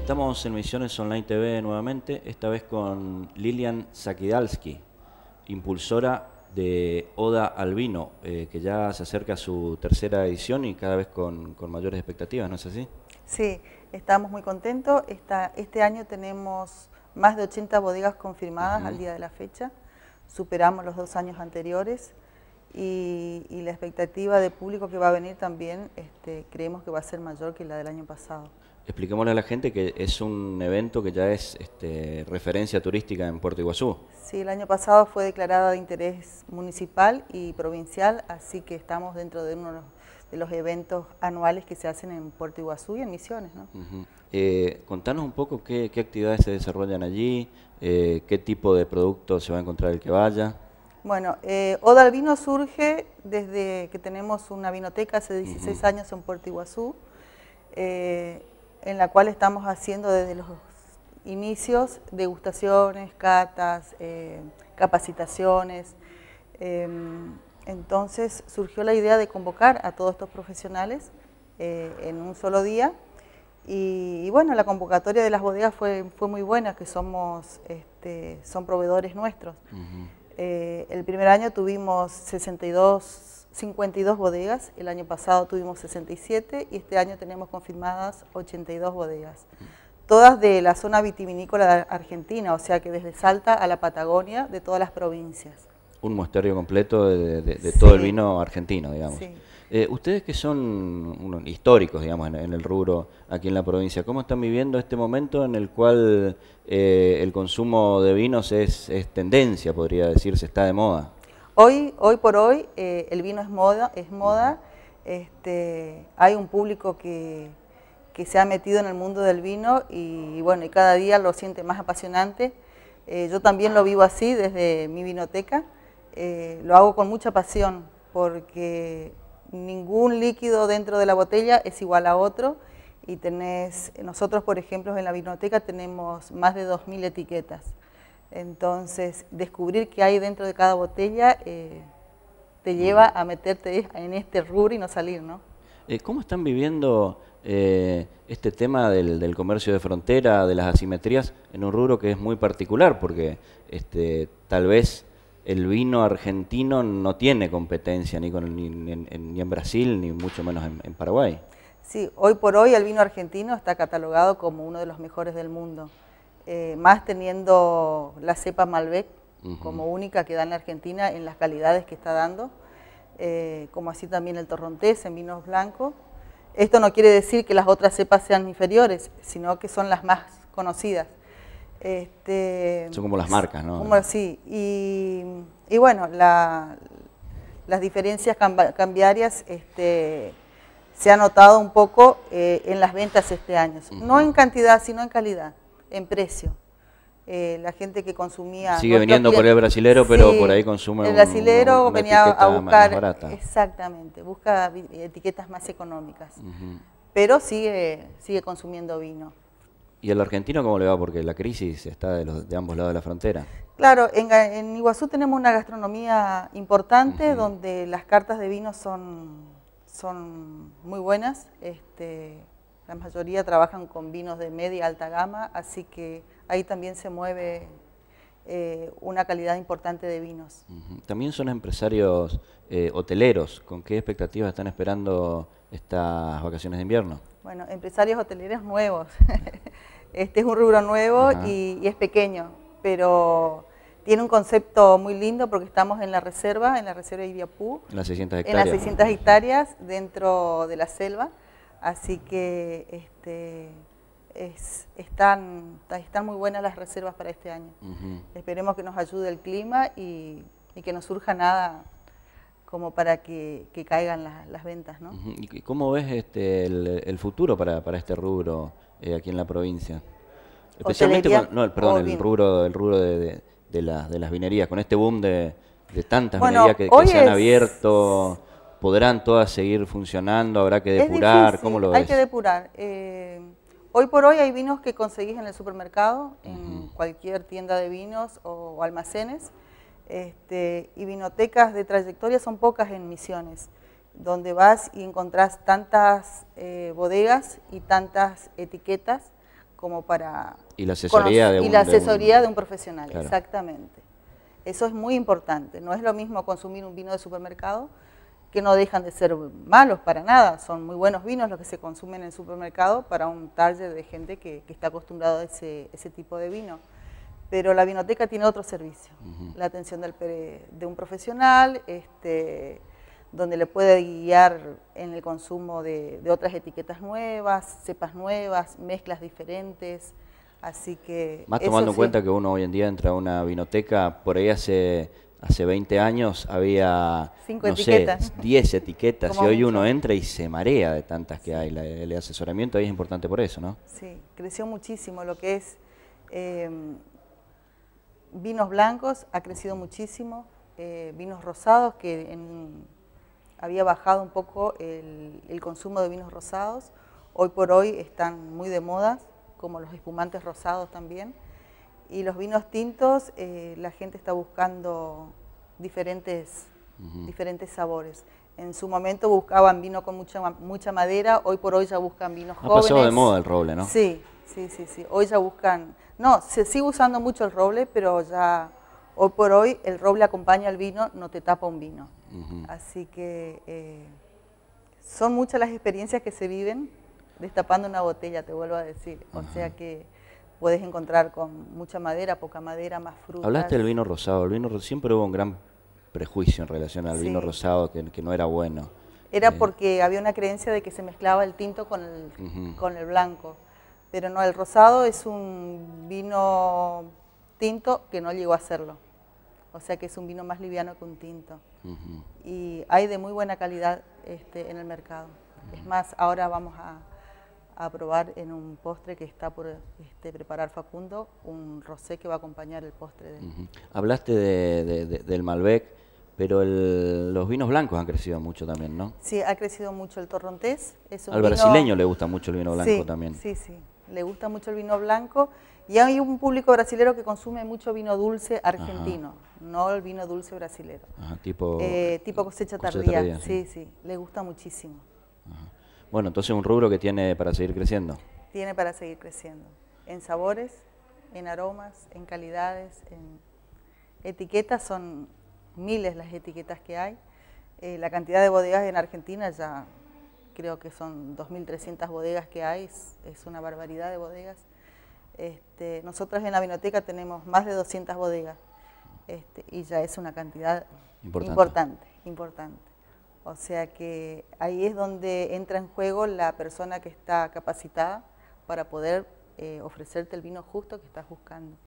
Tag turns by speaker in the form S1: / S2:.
S1: Estamos en Misiones Online TV nuevamente, esta vez con Lilian Sakidalski, impulsora de Oda Albino, eh, que ya se acerca a su tercera edición y cada vez con, mayores expectativas, ¿no es así?
S2: Sí, estamos muy contentos. este año tenemos más de 80 bodegas confirmadas al día de la fecha, superamos los dos años anteriores y, la expectativa de público que va a venir también este, creemos que va a ser mayor que la del año pasado.
S1: Expliquémosle a la gente que es un evento que ya es este, referencia turística en Puerto Iguazú.
S2: Sí, el año pasado fue declarada de interés municipal y provincial, así que estamos dentro de uno de los eventos anuales que se hacen en Puerto Iguazú y en Misiones. ¿no?
S1: Eh, contanos un poco qué, actividades se desarrollan allí, eh, qué tipo de productos se va a encontrar el que vaya.
S2: Bueno, eh, Oda al Vino surge desde que tenemos una vinoteca hace 16 años en Puerto Iguazú, eh, en la cual estamos haciendo desde los inicios degustaciones, catas, eh, capacitaciones. Em, entonces surgió la idea de convocar a todos estos profesionales en un solo día. Y, bueno, la convocatoria de las bodegas fue, muy buena, que somos, este, son proveedores nuestros. Eh, el primer año tuvimos 62, 52 bodegas, el año pasado tuvimos 67 y este año tenemos confirmadas 82 bodegas. Todas de la zona vitivinícola de argentina, o sea que desde Salta a la Patagonia, de todas las provincias.
S1: Un muestrario completo de, todo el vino argentino, digamos. Eh, ustedes que son históricos, digamos, en, el rubro aquí en la provincia, ¿cómo están viviendo este momento en el cual eh, el consumo de vinos es, tendencia, podría decirse, está de moda?
S2: Hoy, hoy por hoy, eh, el vino es moda, es moda. Este, hay un público que, que, se ha metido en el mundo del vino y bueno, y cada día lo siente más apasionante. yo también lo vivo así desde mi vinoteca. lo hago con mucha pasión porque ningún líquido dentro de la botella es igual a otro y tenés, nosotros por ejemplo en la biblioteca tenemos más de 2.000 etiquetas. Entonces, descubrir qué hay dentro de cada botella eh, te lleva a meterte en este rubro y no salir, ¿no?
S1: Eh, ¿Cómo están viviendo eh, este tema del, comercio de frontera, de las asimetrías, en un rubro que es muy particular? Porque este, tal vez el vino argentino no tiene competencia ni, con, ni, en Brasil, ni mucho menos en, Paraguay.
S2: Sí, hoy por hoy el vino argentino está catalogado como uno de los mejores del mundo, eh, más teniendo la cepa Malbec como única que da en Argentina en las calidades que está dando, eh, como así también el torrontés en vinos blancos. Esto no quiere decir que las otras cepas sean inferiores, sino que son las más conocidas. Este, Son como las marcas, ¿no? sí, y, bueno, la, las diferencias cambiarias este, se ha notado un poco eh, en las ventas este año. No en cantidad, sino en calidad, en precio. Eh, la gente que consumía... Sigue viniendo por el brasilero, pero por ahí consume... El brasilero venía a buscar... Exactamente, busca etiquetas más económicas. Pero sigue, sigue consumiendo vino.
S1: ¿Y el argentino cómo le va? Porque la crisis está de, los, de ambos lados de la frontera.
S2: Claro, en, Iguazú tenemos una gastronomía importante donde las cartas de vino son, son muy buenas. Este, la mayoría trabajan con vinos de media alta gama, así que ahí también se mueve eh, una calidad importante de vinos.
S1: También son empresarios eh, hoteleros. ¿Con qué expectativas están esperando estas vacaciones de invierno?
S2: Bueno, empresarios hoteleros nuevos. este es un rubro nuevo y, es pequeño, pero tiene un concepto muy lindo porque estamos en la reserva, en la reserva de Ibiapú. En las 600 hectáreas. En las 600 hectáreas dentro de la selva. Así que este, están, muy buenas las reservas para este año. Esperemos que nos ayude el clima y que no surja nada como para que, caigan las, ventas. ¿no?
S1: ¿Y cómo ves este, el, futuro para, este rubro eh, aquí en la provincia? Especialmente, con, no, el, perdón, el rubro, el rubro de, las, de vinerías, con este boom de, tantas vinerías que, se han abierto, ¿podrán todas seguir funcionando? ¿Habrá que depurar? ¿Cómo lo ves? Hay que
S2: depurar. Eh, hoy por hoy hay vinos que conseguís en el supermercado, en cualquier tienda de vinos o almacenes, este, y vinotecas de trayectoria son pocas en Misiones, donde vas y encontrás tantas eh, bodegas y tantas etiquetas como para...
S1: Y la asesoría, de, un, y la asesoría de, un, profesional,
S2: exactamente. Eso es muy importante. No es lo mismo consumir un vino de supermercado, que no dejan de ser malos para nada. Son muy buenos vinos los que se consumen en el supermercado para un target de gente que, está acostumbrado a ese tipo de vino pero la vinoteca tiene otro servicio, la atención de un profesional, este, donde le puede guiar en el consumo de, otras etiquetas nuevas, cepas nuevas, mezclas diferentes, así que... Más tomando en cuenta
S1: que uno hoy en día entra a una vinoteca, por ahí hace, hace 20 años había, no sé, 10 etiquetas y hoy uno entra y se marea de tantas que hay, el asesoramiento ahí es importante por eso, ¿no?
S2: Sí, creció muchísimo lo que es... Em, vinos blancos ha crecido muchísimo, eh, vinos rosados, que había bajado un poco el, consumo de vinos rosados, hoy por hoy están muy de moda, como los espumantes rosados también. Y los vinos tintos, eh, la gente está buscando diferentes, diferentes sabores. En su momento buscaban vino con mucha, mucha madera, hoy por hoy ya buscan vinos jóvenes. Ha pasado de moda el roble, ¿no? Sí, Sí, sí, sí. Hoy ya buscan... No, se sigue usando mucho el roble, pero ya hoy por hoy el roble acompaña al vino, no te tapa un vino. Así que eh, son muchas las experiencias que se viven destapando una botella, te vuelvo a decir. O sea que puedes encontrar con mucha madera, poca madera, más fruta. Hablaste del
S1: vino rosado. El vino siempre hubo un gran prejuicio en relación al vino rosado que, no era bueno. Era eh.
S2: porque había una creencia de que se mezclaba el tinto con el blanco pero no, el rosado es un vino tinto que no llegó a serlo. O sea que es un vino más liviano que un tinto. Y hay de muy buena calidad este, en el mercado. Es más, ahora vamos a, probar en un postre que está por este, preparar Facundo, un rosé que va a acompañar el postre. De...
S1: Hablaste de, del Malbec, pero el, los vinos blancos han crecido mucho también, ¿no?
S2: Sí, ha crecido mucho el torrontés. Al brasileño le gusta mucho
S1: el vino blanco también.
S2: Sí, sí le gusta mucho el vino blanco y hay un público brasileño que consume mucho vino dulce argentino, no el vino dulce brasilero. tipo, eh, tipo cosecha, tardía. sí. sí, le gusta muchísimo.
S1: Bueno, entonces un rubro que tiene para seguir creciendo.
S2: Tiene para seguir creciendo, en sabores, en aromas, en calidades, en etiquetas, son miles las etiquetas que hay. Eh, la cantidad de bodegas en Argentina ya creo que son 2.300 bodegas que hay, es, una barbaridad de bodegas. Este, nosotros en la vinoteca tenemos más de 200 bodegas este, y ya es una cantidad importante. importante, O sea que ahí es donde entra en juego la persona que está capacitada para poder eh, ofrecerte el vino justo que estás buscando.